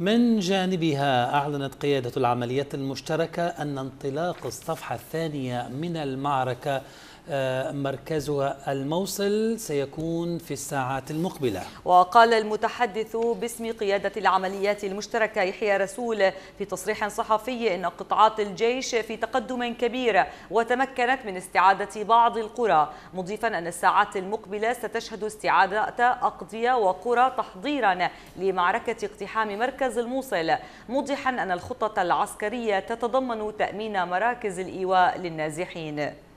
من جانبها أعلنت قيادة العمليات المشتركة أن انطلاق الصفحة الثانية من المعركة آه، مركزها الموصل سيكون في الساعات المقبلة وقال المتحدث باسم قيادة العمليات المشتركة يحيى رسول في تصريح صحفي أن قطعات الجيش في تقدم كبير وتمكنت من استعادة بعض القرى مضيفا أن الساعات المقبلة ستشهد استعادة أقضية وقرى تحضيرا لمعركة اقتحام مركز الموصل موضحا أن الخطة العسكرية تتضمن تأمين مراكز الإيواء للنازحين